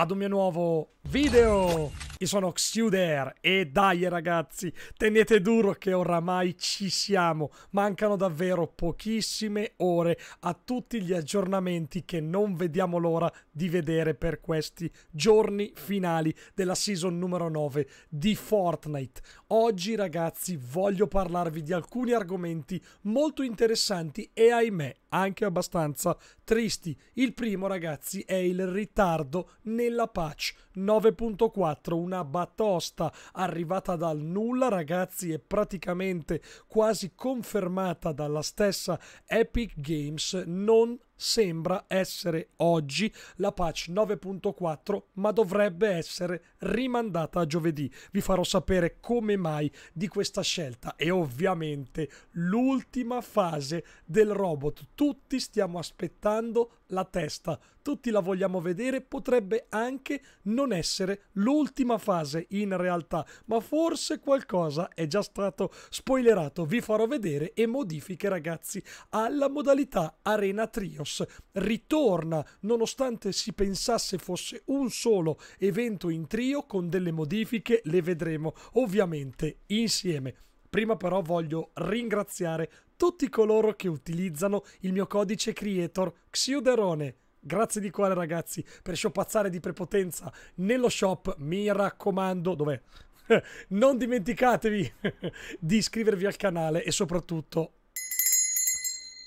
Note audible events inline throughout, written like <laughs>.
ad un mio nuovo video. Io sono Xuder e dai ragazzi, tenete duro che oramai ci siamo. Mancano davvero pochissime ore a tutti gli aggiornamenti che non vediamo l'ora di vedere per questi giorni finali della season numero 9 di Fortnite. Oggi ragazzi voglio parlarvi di alcuni argomenti molto interessanti e ahimè anche abbastanza tristi. Il primo ragazzi è il ritardo nel della patch 9.4, una batosta arrivata dal nulla, ragazzi, e praticamente quasi confermata dalla stessa Epic Games, non sembra essere oggi la patch 9.4 ma dovrebbe essere rimandata a giovedì vi farò sapere come mai di questa scelta e ovviamente l'ultima fase del robot tutti stiamo aspettando la testa. Tutti la vogliamo vedere, potrebbe anche non essere l'ultima fase in realtà, ma forse qualcosa è già stato spoilerato. Vi farò vedere e modifiche ragazzi alla modalità Arena Trios. Ritorna, nonostante si pensasse fosse un solo evento in trio con delle modifiche, le vedremo ovviamente insieme. Prima però voglio ringraziare tutti coloro che utilizzano il mio codice creator Xiuderone. Grazie di cuore ragazzi per sciopazzare di prepotenza nello shop, mi raccomando, dov'è? <laughs> non dimenticatevi <laughs> di iscrivervi al canale e soprattutto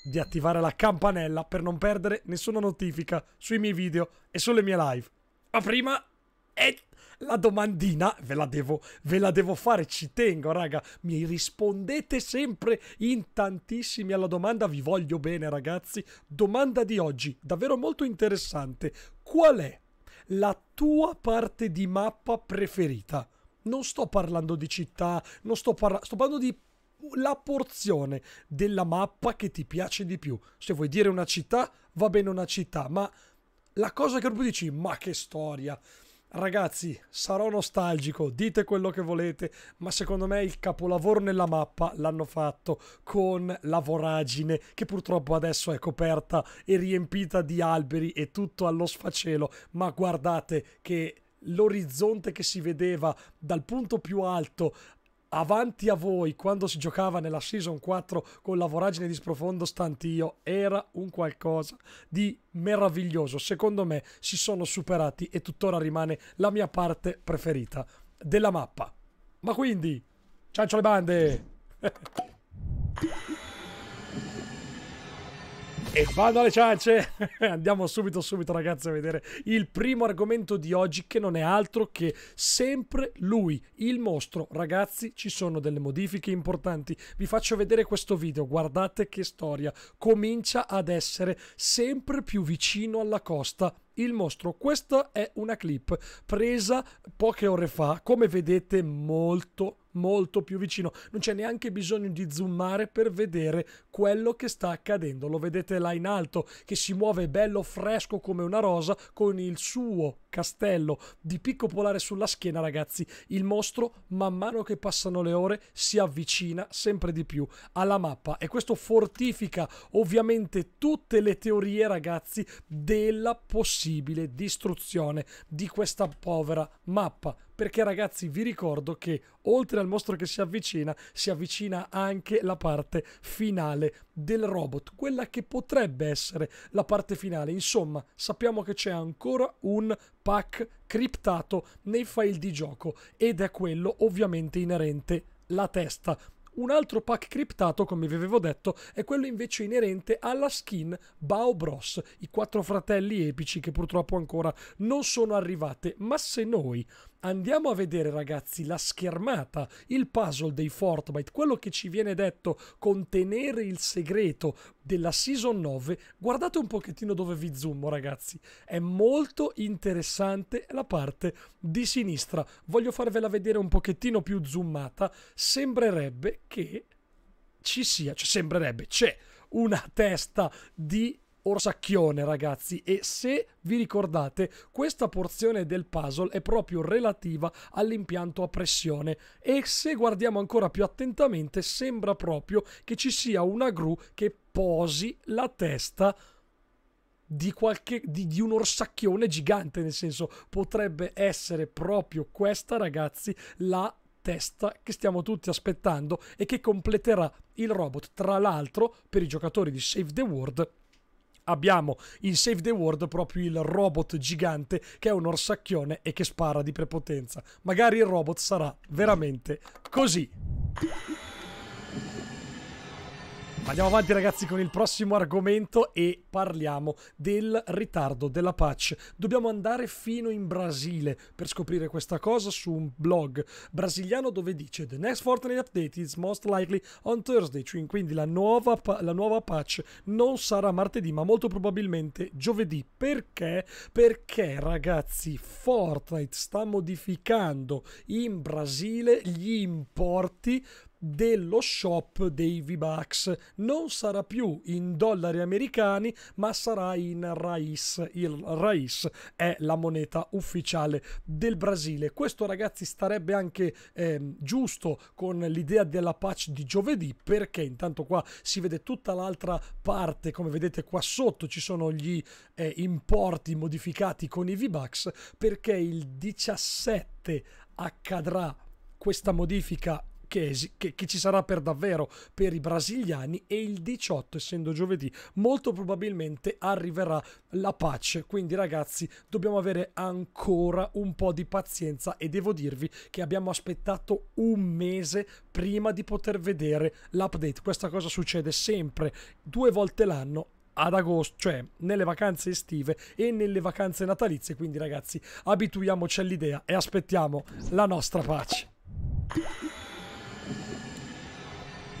di attivare la campanella per non perdere nessuna notifica sui miei video e sulle mie live. Ma prima e la domandina ve la, devo, ve la devo fare, ci tengo raga, mi rispondete sempre in tantissimi alla domanda, vi voglio bene ragazzi. Domanda di oggi, davvero molto interessante, qual è la tua parte di mappa preferita? Non sto parlando di città, non sto parlando, sto parlando di la porzione della mappa che ti piace di più. Se vuoi dire una città, va bene una città, ma la cosa che proprio dici, ma che storia, Ragazzi, sarò nostalgico, dite quello che volete, ma secondo me il capolavoro nella mappa l'hanno fatto con la voragine che purtroppo adesso è coperta e riempita di alberi e tutto allo sfacelo, ma guardate che l'orizzonte che si vedeva dal punto più alto avanti a voi quando si giocava nella Season 4 con la voragine di sprofondo stantio era un qualcosa di meraviglioso. Secondo me si sono superati e tuttora rimane la mia parte preferita della mappa. Ma quindi, ciancio le bande! <laughs> E vado alle ciance! <laughs> Andiamo subito, subito ragazzi a vedere il primo argomento di oggi che non è altro che sempre lui, il mostro. Ragazzi, ci sono delle modifiche importanti. Vi faccio vedere questo video, guardate che storia. Comincia ad essere sempre più vicino alla costa il mostro. Questa è una clip presa poche ore fa, come vedete molto molto più vicino. Non c'è neanche bisogno di zoomare per vedere quello che sta accadendo. Lo vedete là in alto che si muove bello fresco come una rosa con il suo castello di picco polare sulla schiena, ragazzi. Il mostro, man mano che passano le ore, si avvicina sempre di più alla mappa e questo fortifica ovviamente tutte le teorie, ragazzi, della possibile distruzione di questa povera mappa perché ragazzi vi ricordo che oltre al mostro che si avvicina, si avvicina anche la parte finale del robot, quella che potrebbe essere la parte finale. Insomma, sappiamo che c'è ancora un pack criptato nei file di gioco ed è quello ovviamente inerente la testa un altro pack criptato, come vi avevo detto, è quello invece inerente alla skin Bao Bros, i quattro fratelli epici che purtroppo ancora non sono arrivate, ma se noi andiamo a vedere ragazzi la schermata, il puzzle dei Fortnite, quello che ci viene detto contenere il segreto della Season 9, guardate un pochettino dove vi zoomo ragazzi, è molto interessante la parte di sinistra, voglio farvela vedere un pochettino più zoomata, sembrerebbe che ci sia, cioè sembrerebbe, c'è una testa di orsacchione ragazzi e se vi ricordate questa porzione del puzzle è proprio relativa all'impianto a pressione e se guardiamo ancora più attentamente sembra proprio che ci sia una gru che posi la testa di, qualche, di, di, un orsacchione gigante, nel senso potrebbe essere proprio questa, ragazzi, la testa che stiamo tutti aspettando e che completerà il robot. Tra l'altro, per i giocatori di Save the World, abbiamo in Save the World proprio il robot gigante che è un orsacchione e che spara di prepotenza. Magari il robot sarà veramente così. Andiamo avanti ragazzi con il prossimo argomento e parliamo del ritardo della patch. Dobbiamo andare fino in Brasile per scoprire questa cosa su un blog brasiliano dove dice The next Fortnite update is most likely on Thursday, cioè quindi la nuova, la nuova patch non sarà martedì ma molto probabilmente giovedì. Perché? Perché ragazzi Fortnite sta modificando in Brasile gli importi dello shop dei V-Bucks. Non sarà più in dollari americani, ma sarà in Rais. Il Rais è la moneta ufficiale del Brasile. Questo, ragazzi, starebbe anche eh, giusto con l'idea della patch di giovedì, perché intanto qua si vede tutta l'altra parte. Come vedete qua sotto ci sono gli eh, importi modificati con i V-Bucks, perché il 17 accadrà questa modifica che, che, che, ci sarà per davvero per i brasiliani e il 18 essendo giovedì molto probabilmente arriverà la pace quindi ragazzi dobbiamo avere ancora un po' di pazienza e devo dirvi che abbiamo aspettato un mese prima di poter vedere l'update questa cosa succede sempre due volte l'anno ad agosto, cioè nelle vacanze estive e nelle vacanze natalizie. Quindi, ragazzi, abituiamoci all'idea e aspettiamo la nostra pace.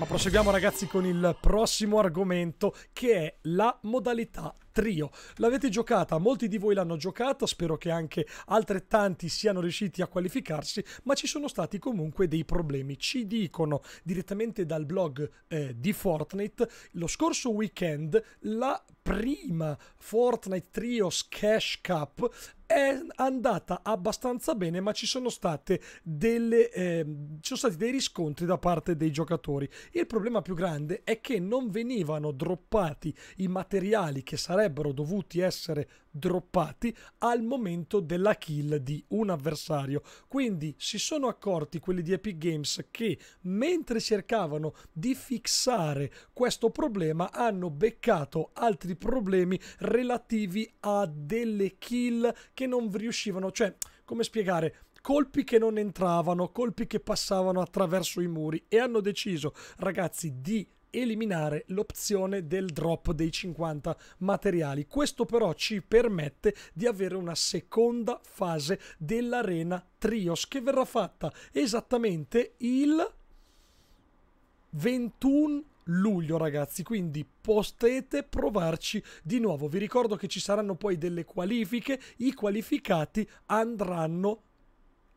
Ma proseguiamo ragazzi con il prossimo argomento che è la modalità trio. L'avete giocata, molti di voi l'hanno giocata, spero che anche altrettanti siano riusciti a qualificarsi, ma ci sono stati comunque dei problemi. Ci dicono direttamente dal blog eh, di Fortnite, lo scorso weekend la prima Fortnite Trios Cash Cup è andata abbastanza bene, ma ci sono, delle, eh, ci sono stati dei riscontri da parte dei giocatori. Il problema più grande è che non venivano droppati i materiali che sarebbero dovuti essere droppati al momento della kill di un avversario. Quindi si sono accorti quelli di Epic Games che mentre cercavano di fissare questo problema hanno beccato altri problemi relativi a delle kill che non riuscivano, cioè come spiegare colpi che non entravano, colpi che passavano attraverso i muri e hanno deciso, ragazzi, di eliminare l'opzione del drop dei 50 materiali. Questo però ci permette di avere una seconda fase dell'arena Trios che verrà fatta esattamente il 21 luglio ragazzi quindi potete provarci di nuovo vi ricordo che ci saranno poi delle qualifiche i qualificati andranno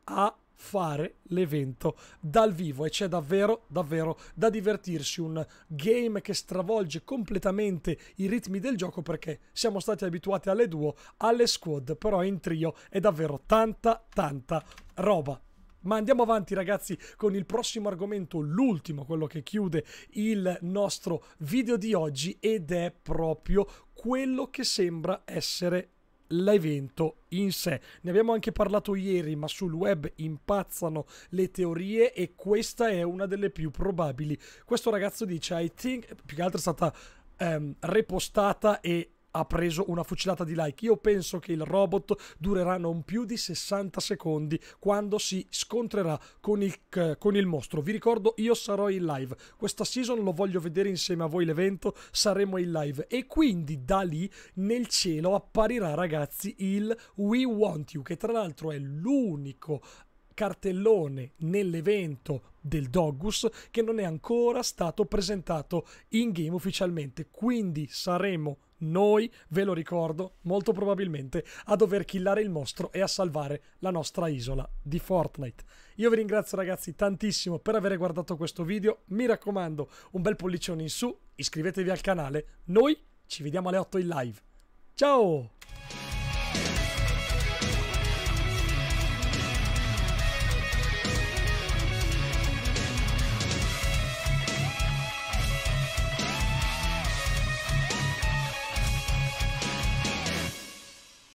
a fare l'evento dal vivo e c'è davvero davvero da divertirsi un game che stravolge completamente i ritmi del gioco perché siamo stati abituati alle duo, alle squad, però in trio è davvero tanta tanta roba. Ma andiamo avanti ragazzi con il prossimo argomento, l'ultimo, quello che chiude il nostro video di oggi ed è proprio quello che sembra essere l'evento in sé. Ne abbiamo anche parlato ieri, ma sul web impazzano le teorie e questa è una delle più probabili. Questo ragazzo dice, I think, più che altro è stata um, repostata e ha preso una fucilata di like. Io penso che il robot durerà non più di 60 secondi quando si scontrerà con il, con il mostro. Vi ricordo, io sarò in live. Questa season lo voglio vedere insieme a voi l'evento, saremo in live. E quindi da lì nel cielo apparirà, ragazzi, il We Want You, che tra l'altro è l'unico cartellone nell'evento del Dogus che non è ancora stato presentato in game ufficialmente. Quindi saremo noi, ve lo ricordo, molto probabilmente a dover killare il mostro e a salvare la nostra isola di Fortnite. Io vi ringrazio ragazzi tantissimo per aver guardato questo video, mi raccomando un bel pollicione in su, iscrivetevi al canale, noi ci vediamo alle 8 in live. Ciao!